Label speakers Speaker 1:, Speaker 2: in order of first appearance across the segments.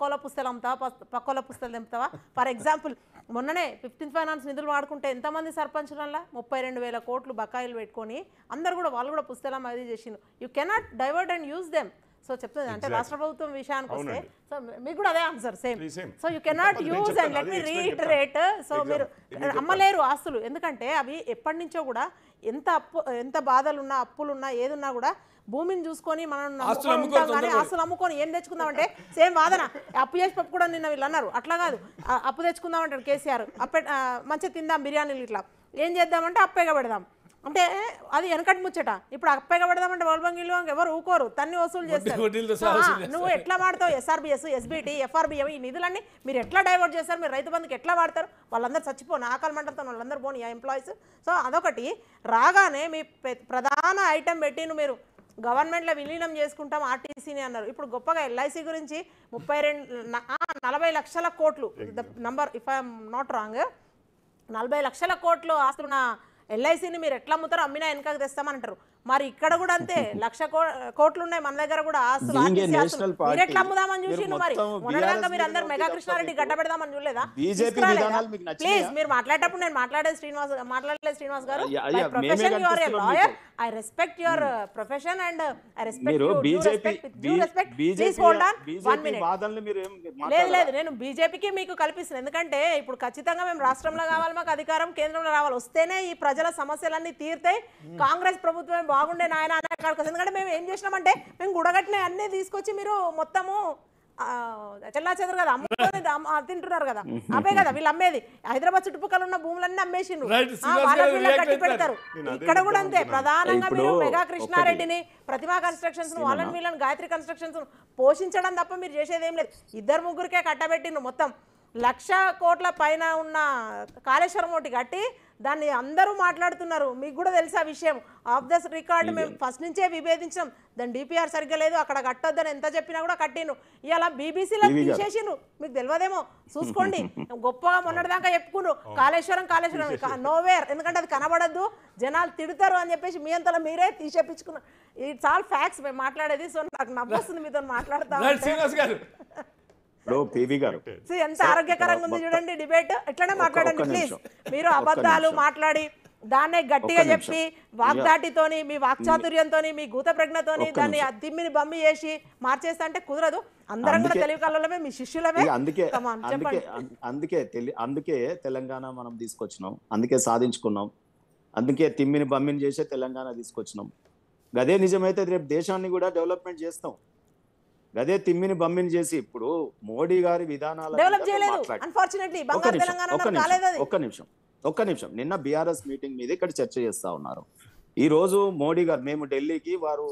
Speaker 1: పక్కోల పుస్తలు అమ్ముతావా పక్కోల పుస్తలు తెంపుతావా ఫర్ ఎగ్జాంపుల్ మొన్ననే ఫిఫ్టీన్ ఫైనాన్స్ నిధులు వాడుకుంటే ఎంతమంది సర్పంచులల్లా ముప్పై రెండు వేల కోట్లు బకాయిలు పెట్టుకొని అందరు కూడా వాళ్ళు కూడా పుస్తలం అది చేసిండ్రు you cannot divert and use them so చెప్తుంది అంటే రాష్ట్ర ప్రభుత్వం విషయానికి వస్తే సో మీకు కూడా అదే answer same so you cannot use and let me reiterate so మీరు అమ్మలేరు ఆస్తులు ఎందుకంటే అవి ఎప్పటి నుంచో కూడా ఎంత అప్పు ఎంత బాధలున్నా అప్పులున్నా ఏదున్నా కూడా భూమిని చూసుకొని మనం కానీ ఆస్తులు అమ్ముకొని ఏం తెచ్చుకుందామంటే సేమ్ వాదన అప్పు చేసి పప్పు కూడా నిన్న వీళ్ళు అన్నారు అట్లా కాదు అప్పు తెచ్చుకుందాం అంటారు కేసీఆర్ అప్పే మంచిగా తిందాం బిర్యానీలు ఇట్లా ఏం చేద్దామంటే అప్పేగా పెడదాం అంటే అది వెనకటి ముచ్చట ఇప్పుడు అప్పగా పడదామంటే వల్బంగిలో ఎవరు ఊకోరు తన్ని వసూలు చేస్తారు నువ్వు ఎట్లా వాడతావు ఎస్ఆర్బిఎస్ ఎస్బిటి ఎఫ్ఆర్బిఎం ఈ నిధులన్నీ మీరు ఎట్లా డైవర్ట్ చేస్తారు మీరు రైతు బంధుకి ఎట్లా వాడతారు వాళ్ళందరూ చచ్చిపోను ఆకలి మండలతో వాళ్ళందరూ పోను ఎంప్లాయీస్ సో అదొకటి రాగానే మీ ప్రధాన ఐటెం పెట్టి మీరు గవర్నమెంట్లో విలీనం చేసుకుంటాం ఆర్టీసీని అన్నారు ఇప్పుడు గొప్పగా ఎల్ఐసి గురించి ముప్పై రెండు నలభై లక్షల కోట్లు the number if I'm not wrong నలభై లక్షల కోట్లు ఆస్తున్న ఎల్ఐసిని మీరు ఎట్లా అమ్ముతారో అమ్మినా వెనకకు తెస్తామంటారు మరి ఇక్కడ కూడా అంతే లక్ష కోట్లు ఉన్నాయి మన దగ్గర కూడా ఆస్తులు మీరు ఎట్లా అమ్ముదామని చూసిండు మరి మొన్నటిదాకా మీరు అందరు మెగా కృష్ణారెడ్డి గడ్డ పెడదామని చూడలేదా ప్లీజ్ మీరు మాట్లాడేటప్పుడు నేను మాట్లాడే శ్రీనివాస్ మాట్లాడలేదు Srinivas garu profession your lawyer I respect your profession and I respect minute లేదు లేదు నేను బీజేపీకి మీకు కల్పిస్తాను ఎందుకంటే ఇప్పుడు ఖచ్చితంగా మేము రాష్ట్రంలో కావాలి మాకు అధికారం కేంద్రంలో రావాలి వస్తేనే ఈ ప్రజల సమస్యలన్నీ తీరుతాయి కాంగ్రెస్ ప్రభుత్వం బాగుండే నాయన అనే కాడికి ఎందుకంటే మేము ఏం చేసినామంటే మేము గుడగట్టిన అన్నీ తీసుకొచ్చి మీరు మొత్తము చెల్లా చెదరు కదా అమ్ముకోలేదు తింటున్నారు కదా అమ్మే కదా వీళ్ళు అమ్మేది హైదరాబాద్ చుట్టుపక్కల ఉన్న భూములన్నీ అమ్మేసిండ్రు కట్టి పెడతారు ఇక్కడ కూడా అంతే ప్రధానంగా మీరు మెగా కృష్ణారెడ్డిని ప్రతిమా కన్స్ట్రక్షన్స్ వాళ్ళని వీళ్ళని గాయత్రి కన్స్ట్రక్షన్స్ పోషించడం తప్ప మీరు చేసేది ఏం లేదు ఇద్దరు ముగ్గురికే కట్టబెట్టిండ్రు మొత్తం లక్ష కోట్ల పైన ఉన్న కాళేశ్వరం ఒకటి కట్టి దాన్ని అందరూ మాట్లాడుతున్నారు మీకు కూడా తెలుసు ఆ విషయం ఆఫ్ ద రికార్డు మేము ఫస్ట్ నుంచే విభేదించాం దాని డిపిఆర్ సరిగ్గా లేదు అక్కడ కట్టొద్దని ఎంత చెప్పినా కూడా కట్టిను ఇలా బీబీసీలో తీసేసిండ్రు మీకు తెలియదేమో చూసుకోండి గొప్పగా మొన్నటిదాకా చెప్పుకున్నారు కాళేశ్వరం కాళేశ్వరం నోవేర్ ఎందుకంటే అది కనబడద్దు జనాలు తిడతారు అని చెప్పేసి మీ అంతలో మీరే తీసేపించుకున్నారు ఇట్స్ ఆల్ ఫ్యాక్ట్స్ మేము మాట్లాడేది సో నాకు వస్తుంది మీతో మాట్లాడతాను
Speaker 2: ఎంత ఆరోగ్యకరంగా ఉంది చూడండి
Speaker 1: డిబేట్ ఎట్లనే మాట్లాడండి ప్లీజ్ మీరు అబద్ధాలు మాట్లాడి దాన్నే గట్టిగా చెప్పి వాగ్దాటితోని మీ వాక్చాతుర్యంతో మీ గూత ప్రజ్ఞతోని దాన్ని తిమ్మిని బమ్మి చేసి మార్చేస్తా అంటే కుదరదు అందరం కూడా తెలుగు కళ్ళమే మీ శిష్యులమే అందుకే అందుకే
Speaker 2: అందుకే అందుకే తెలంగాణ మనం తీసుకొచ్చినాం అందుకే సాధించుకున్నాం అందుకే తిమ్మిని బమ్మిని చేసే తెలంగాణ తీసుకొచ్చినాం గదే నిజమైతే రేపు దేశాన్ని కూడా డెవలప్మెంట్ చేస్తాం అదే తిమ్మిని బమ్మిని చేసి ఇప్పుడు మోడీ గారి విధానాలు ఒక్క నిమిషం ఒక్క నిమిషం నిన్న బీఆర్ఎస్ మీటింగ్ మీద ఇక్కడ చర్చ చేస్తా ఉన్నారు ఈ రోజు మోడీ గారు మేము ఢిల్లీకి వారు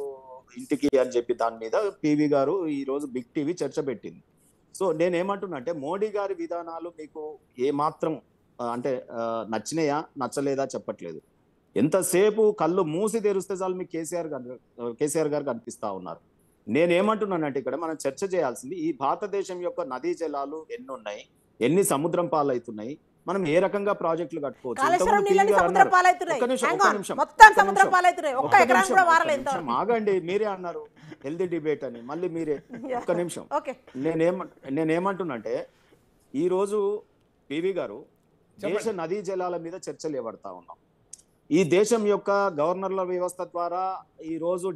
Speaker 2: ఇంటికి అని చెప్పి దాని మీద పివి గారు ఈ రోజు బిగ్ టీవీ చర్చ పెట్టింది సో నేనేమంటున్నా అంటే మోడీ గారి విధానాలు మీకు ఏమాత్రం అంటే నచ్చినాయా నచ్చలేదా చెప్పట్లేదు ఎంతసేపు కళ్ళు మూసి తెరిస్తే చాలు మీకు కేసీఆర్ గారు కేసీఆర్ గారు కనిపిస్తా ఉన్నారు నేనేమంటున్నానంటే ఇక్కడ మనం చర్చ చేయాల్సింది ఈ భారతదేశం యొక్క నదీ జలాలు ఎన్ని ఉన్నాయి ఎన్ని సముద్రం పాలవుతున్నాయి మనం ఏ రకంగా ప్రాజెక్టులు కట్టుకోవచ్చు ఆగండి మీరే అన్నారు హెల్దీ డిబేట్ అని మళ్ళీ మీరే ఒక్క నిమిషం నేనేమ నేనేమంటున్నంటే ఈ రోజు పివి గారు దేశ నదీ జలాల మీద చర్చలు ఇవ్వడతా ఉన్నాం ఈ దేశం యొక్క గవర్నర్ల వ్యవస్థ ద్వారా ఈ రోజు